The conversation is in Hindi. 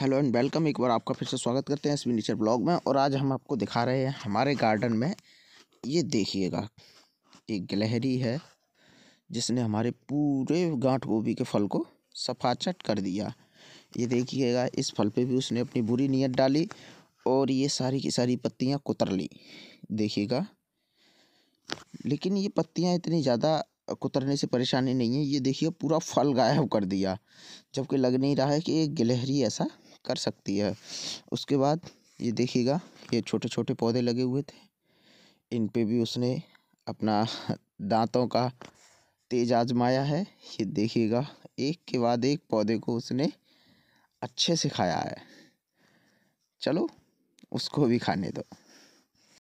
हेलो एंड वेलकम एक बार आपका फिर से स्वागत करते हैं एसवी ब्लॉग में और आज हम आपको दिखा रहे हैं हमारे गार्डन में ये देखिएगा एक गलहरी है जिसने हमारे पूरे गांठ गोभी के फल को सफाचट कर दिया ये देखिएगा इस फल पे भी उसने अपनी बुरी नीयत डाली और ये सारी की सारी पत्तियाँ कुतर ली देखिएगा लेकिन ये पत्तियाँ इतनी ज़्यादा कुतरने से परेशानी नहीं है ये देखिए पूरा फल गायब कर दिया जबकि लग नहीं रहा है कि एक गिलहरी ऐसा कर सकती है उसके बाद ये देखिएगा ये छोटे छोटे पौधे लगे हुए थे इन पे भी उसने अपना दांतों का तेज आजमाया है ये देखिएगा एक के बाद एक पौधे को उसने अच्छे से खाया है चलो उसको भी खाने दो